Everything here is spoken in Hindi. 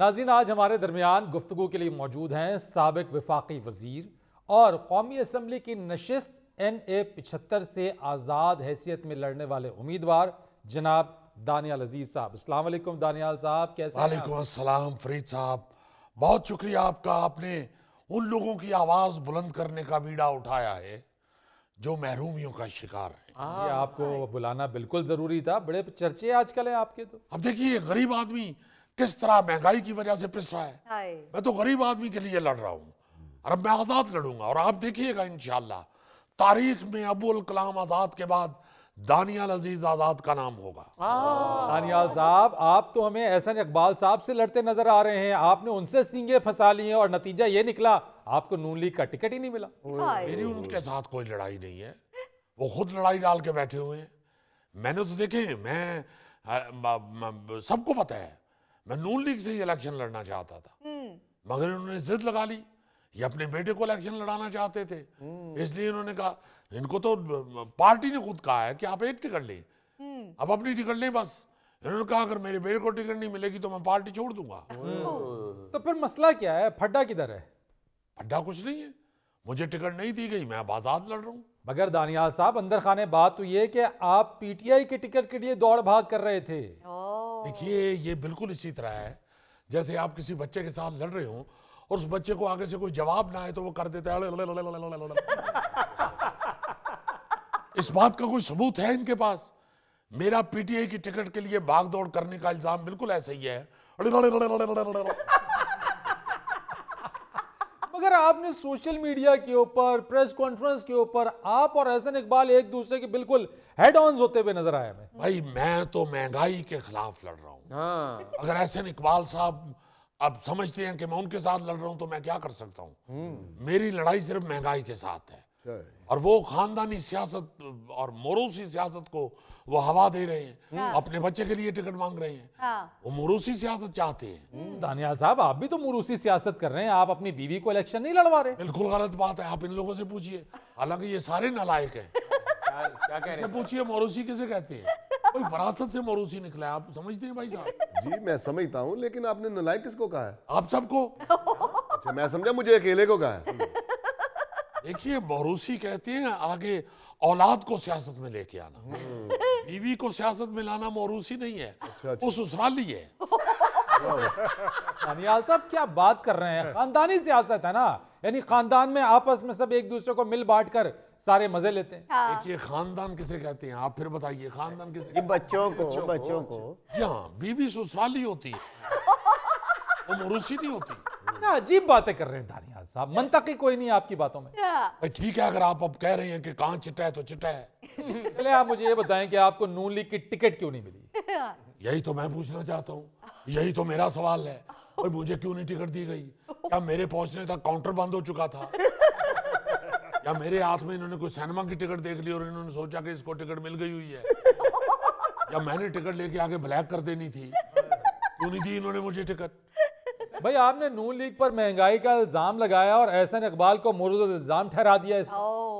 नाजीन आज हमारे दरमियान गुफ्तु के लिए मौजूद हैं सबक विफाक़ी वजीर और कौमी असम्बली की नशस्त एन ए पिछहत्तर से आज़ाद हैसियत में लड़ने वाले उम्मीदवार जनाब दानियाल अजीज साहब अस्सलाम दानियाल साहब कैसे वालेकाम फरीद साहब बहुत शुक्रिया आपका आपने उन लोगों की आवाज़ बुलंद करने का बीड़ा उठाया है जो महरूमियों का शिकार है आ, हाँ। ये आपको बुलाना बिल्कुल ज़रूरी था बड़े चर्चे आजकल है आपके तो अब देखिए गरीब आदमी किस तरह महंगाई की वजह से पिस रहा है मैं तो गरीब आदमी के लिए लड़ रहा हूँ और अब मैं आज़ाद लड़ूंगा और आप देखिएगा इन तारीख में अबुल कलाम आज़ाद के बाद दानियाल अजीज आज़ाद का नाम होगा दानियाल साहब आप तो हमें एहसन इकबाल साहब से लड़ते नजर आ रहे हैं आपने उनसे सींगे फंसा लिए और नतीजा ये निकला आपको नून लीग का टिकट ही नहीं मिला मेरी उनके साथ कोई लड़ाई नहीं है वो खुद लड़ाई डाल के बैठे हुए हैं मैंने तो देखे मैं सबको पता है मैं नून लीग से ही इलेक्शन लड़ना चाहता था हम्म। मगर इन्होंने जिद लगा ली ये अपने बेटे को इलेक्शन लड़ाना चाहते थे हम्म। इसलिए उन्होंने कहा इनको तो पार्टी ने खुद कहा है कि आप एक टिकट लें हम्म। अब अपनी टिकट लें बस इन्होंने कहा अगर मेरे बेटे को टिकट नहीं मिलेगी तो मैं पार्टी छोड़ दूंगा तो फिर मसला क्या है फड्डा किधर है फड्डा कुछ नहीं है मुझे टिकट नहीं दी गई मैं अब आजाद लड़ रहा हूँ मगर दानियाल साहब अंदर खाने बात तो ये कि आप पीटीआई के टिकट के लिए दौड़ भाग कर रहे थे देखिए ये बिल्कुल इसी तरह है जैसे आप किसी बच्चे के साथ लड़ रहे हो और उस बच्चे को आगे से कोई जवाब ना आए तो वो कर देता है इस बात का कोई सबूत है इनके पास मेरा पीटीआई की टिकट के लिए भाग दौड़ करने का इल्जाम बिल्कुल ऐसा ही है अगर आपने सोशल मीडिया के ऊपर प्रेस कॉन्फ्रेंस के ऊपर आप और एहसन इकबाल एक दूसरे के बिल्कुल हेड ऑन होते हुए नजर आया मैं भाई मैं तो महंगाई के खिलाफ लड़ रहा हूँ हाँ। अगर एहसन इकबाल साहब अब समझते हैं कि मैं उनके साथ लड़ रहा हूँ तो मैं क्या कर सकता हूँ हम्म। मेरी लड़ाई सिर्फ महंगाई के साथ है और वो खानदानी सियासत और मोरूसी सियासत को वो हवा दे रहे हैं हाँ। अपने बच्चे के लिए टिकट मांग रहे हैं हाँ। वो मरूसी सियासत चाहते हैं हम्म, दानियाल साहब आप भी तो मोरूसी सियासत कर रहे हैं आप अपनी बीवी को इलेक्शन नहीं लड़वा रहे बिल्कुल गलत बात है आप इन लोगों से पूछिए हालांकि ये सारे नलायक है पूछिए मोरूसी किसे कहते हैं कोई वरासत से मोरूसी निकला है आप समझते हैं भाई साहब जी मैं समझता हूँ लेकिन आपने नलायक किसको कहा है आप सबको अच्छा, मैं समझा मुझे अकेले को कहा है देखिए बहरूसी कहती है आगे औलाद को सियासत में लेके आना हम्म। बीवी को सियासत में लाना मौरूसी नहीं है अच्छा, अच्छा। वो ससुराली है अनियाल साहब क्या बात कर रहे हैं खानदानी सियासत है ना यानी खानदान में आपस में सब एक दूसरे को मिल बांट कर सारे मजे लेते हैं हाँ। देखिए खानदान किसे कहते हैं आप फिर बताइए खानदान किसे ये बच्चों को बच्चों को जी हाँ बीवी ससुराली होती है वो मोरूसी नहीं होती अजीब बातें कर रहे हैं दानियाल साहब ही कोई नहीं आपकी बातों में ठीक है अगर आप अब कह रहे हैं कि कहाँ चिट्टा है तो चिट्टा है पहले आप मुझे ये बताएं कि आपको नून लीग की टिकट क्यों नहीं मिली यही तो मैं पूछना चाहता हूँ यही तो मेरा सवाल है और मुझे क्यों नहीं टिकट दी गई क्या मेरे पहुंचने तक काउंटर बंद हो चुका था या मेरे हाथ में इन्होंने कोई सिनेमा की टिकट देख ली और इन्होंने सोचा कि इसको टिकट मिल गई हुई है या मैंने टिकट लेके आगे ब्लैक कर देनी थी क्यों नहीं दी इन्होंने मुझे टिकट भाई आपने नून लीग पर महंगाई का इल्जाम लगाया और एहसन इकबाल को मुर्द इल्जाम ठहरा दिया इसको